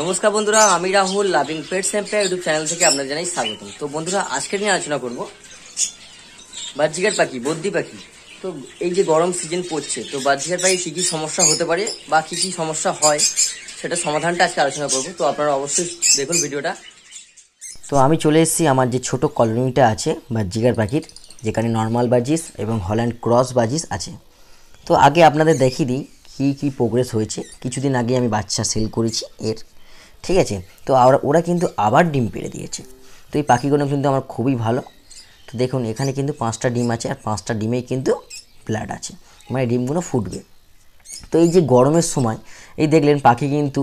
নমস্কার বন্ধুরা আমি রাহুল লাভিং পেট স্যাম্পে ইউটিউব চ্যানেল থেকে আপনাদের জানাই স্বাগতম তো বন্ধুরা আজকে নিয়ে আলোচনা করব বাহ্যিকার পাখি বদ্যি পাখি তো এই যে গরম সিজন পড়ছে তো বাহ্যিকার পাখি কী কী সমস্যা হতে পারে বা কী কী সমস্যা হয় সেটা সমাধানটা আজকে আলোচনা করব তো আপনারা অবশ্যই দেখুন ভিডিওটা তো আমি চলে এসেছি আমার যে ছোট কলোনিটা আছে বাহ্যিকার পাখির যেখানে নর্মাল বাজিস এবং হল্যান্ড ক্রস বাজিস আছে তো আগে আপনাদের দেখিয়ে দিই কী কী প্রোগ্রেস হয়েছে কিছুদিন আগে আমি বাচ্চা সেল করেছি এর ঠিক আছে তো ওরা ওরা কিন্তু আবার ডিম পেড়ে দিয়েছে তো এই পাখিগুলো কিন্তু আমার খুবই ভালো তো দেখুন এখানে কিন্তু পাঁচটা ডিম আছে আর পাঁচটা ডিমেই কিন্তু ব্লাড আছে মানে ডিমগুলো ফুটবে তো এই যে গরমের সময় এই দেখলেন পাখি কিন্তু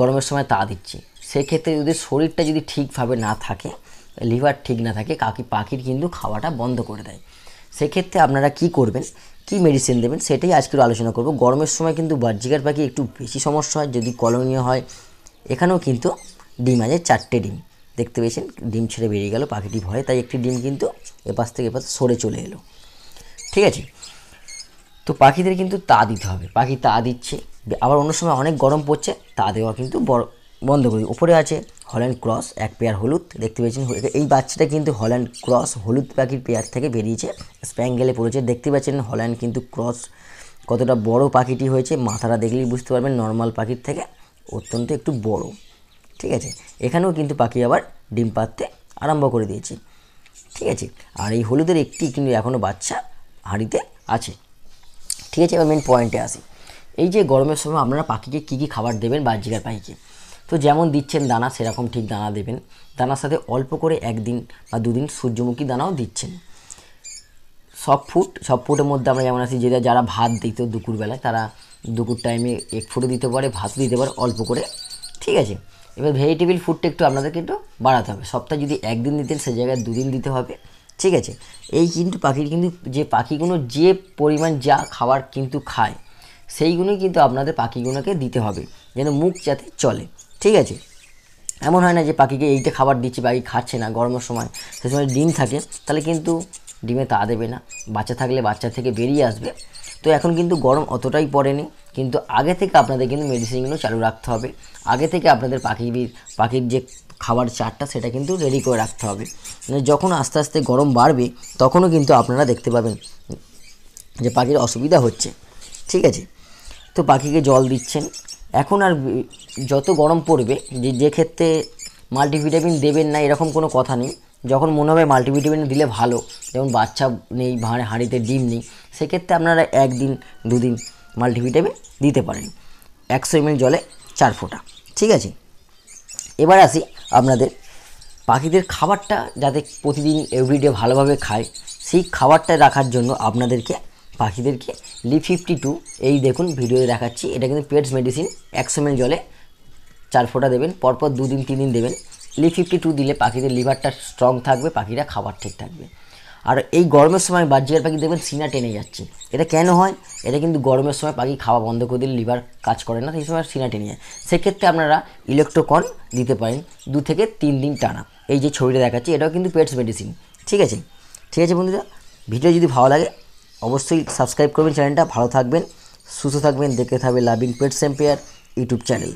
গরমের সময় তা দিচ্ছে সেক্ষেত্রে যদি শরীরটা যদি ঠিকভাবে না থাকে লিভার ঠিক না থাকে কাকি পাখির কিন্তু খাওয়াটা বন্ধ করে দেয় সেক্ষেত্রে আপনারা কি করবেন কি মেডিসিন দেবেন সেটাই আজকের আলোচনা করব গরমের সময় কিন্তু বাহ্যিকার পাখি একটু বেশি সমস্যা হয় যদি কলমীয় হয় এখানেও কিন্তু ডিম আছে চারটে ডিম দেখতে পেয়েছেন ডিম ছেড়ে বেরিয়ে গেল পাখিটি ভয়ে তাই একটি ডিম কিন্তু এপাশ থেকে এপাশ সরে চলে এলো ঠিক আছে তো পাখিদের কিন্তু তা দিতে হবে পাখি তা দিচ্ছে আবার অন্য সময় অনেক গরম পড়ছে তা দেওয়া কিন্তু বড় বন্ধ করি ওপরে আছে হল্যান্ড ক্রস এক পেয়ার হলুদ দেখতে পেয়েছেন এই বাচ্চাটা কিন্তু হল্যান্ড ক্রস হলুদ পাখির পেয়ার থেকে বেরিয়েছে স্প্যাঙ্গেলে পড়েছে দেখতে পাচ্ছেন হল্যান্ড কিন্তু ক্রস কতটা বড় পাখিটি হয়েছে মাথাটা দেখলেই বুঝতে পারবেন নর্মাল পাখির থেকে অত্যন্ত একটু বড় ঠিক আছে এখানেও কিন্তু পাখি আবার ডিম পাততে আরম্ভ করে দিয়েছে ঠিক আছে আর এই হলুদের একটি কিন্তু এখনও বাচ্চা হাঁড়িতে আছে ঠিক আছে এবার মেন পয়েন্টে আসি এই যে গরমের সময় আপনারা পাখিকে কী কী খাবার দেবেন বাহ্যিকার পাখিকে তো যেমন দিচ্ছেন দানা সেরকম ঠিক দানা দেবেন দানার সাথে অল্প করে একদিন বা দুদিন সূর্যমুখী দানাও দিচ্ছেন সব ফুট সব ফুটের মধ্যে আমরা যেমন আছি যেটা যারা ভাত দিত দুপুরবেলায় তারা দুপুর টাইমে এক ফুটে দিতে পারে ভাতও দিতে পারে অল্প করে ঠিক আছে এবার ভেজিটেবিল ফুডটা একটু আপনাদেরকে একটু বাড়াতে হবে সপ্তাহে যদি একদিন দিতেন সে জায়গায় দুদিন দিতে হবে ঠিক আছে এই কিন্তু পাখির কিন্তু যে পাখিগুলো যে পরিমাণ যা খাবার কিন্তু খায় সেইগুলোই কিন্তু আপনাদের পাখিগুলোকে দিতে হবে যেন মুখ যাতে চলে ঠিক আছে এমন হয় না যে পাখিকে এইটা খাবার দিচ্ছি পাখি খাচ্ছে না গরমের সময় সে সময় ডিম থাকে তাহলে কিন্তু ডিমে তা দেবে না বাচ্চা থাকলে বাচ্চা থেকে বেরিয়ে আসবে তো এখন কিন্তু গরম অতটাই পড়েনি কিন্তু আগে থেকে আপনাদের কিন্তু মেডিসিনগুলো চালু রাখতে হবে আগে থেকে আপনাদের পাখির পাখির যে খাবার চারটা সেটা কিন্তু রেডি করে রাখতে হবে মানে যখন আস্তে আস্তে গরম বাড়বে তখনও কিন্তু আপনারা দেখতে পাবেন যে পাখির অসুবিধা হচ্ছে ঠিক আছে তো পাখিকে জল দিচ্ছেন এখন আর যত গরম পড়বে যে যে ক্ষেত্রে মাল্টিভিটামিন দেবেন না এরকম কোনো কথা নেই যখন মনে হবে মাল্টিভিটামিন দিলে ভালো যেমন বাচ্চা নেই ভাঁড়ে হাঁড়িতে ডিম নেই সেক্ষেত্রে আপনারা একদিন দুদিন মাল্টিভিটামিন দিতে পারেন একশো এমএল জলে চার ফোঁটা ঠিক আছে এবার আসি আপনাদের পাখিদের খাবারটা যাতে প্রতিদিন এভরিডে ভালোভাবে খায় সেই খাবারটা রাখার জন্য আপনাদেরকে পাখিদেরকে লি ফিফটি টু এই দেখুন ভিডিওতে দেখাচ্ছি এটা কিন্তু পেটস মেডিসিন একশো এমএল জলে চার ফোঁটা দেবেন পরপর দুদিন তিন দিন দেবেন লি ফিফটি টু দিলে পাখিদের লিভারটা স্ট্রং থাকবে পাখিরা খাবার ঠিক থাকবে আর এই গরমের সময় বাহ্যিকার পাখি দেখবেন সিনা টেনে যাচ্ছে এটা কেন হয় এটা কিন্তু গরমের সময় পাখি খাওয়া বন্ধ করে দিলে লিভার কাজ করে না সেই সময় সিনা টেনে যায় সেক্ষেত্রে আপনারা ইলেকট্রোকন দিতে পারেন দু থেকে তিন দিন টানা এই যে ছবিটা দেখাচ্ছি এটাও কিন্তু পেটস মেডিসিন ঠিক আছে ঠিক আছে বন্ধুরা ভিডিও যদি ভালো লাগে অবশ্যই সাবস্ক্রাইব করবেন চ্যানেলটা ভালো থাকবেন সুস্থ থাকবেন দেখে থাকবে loving pets empire YouTube channel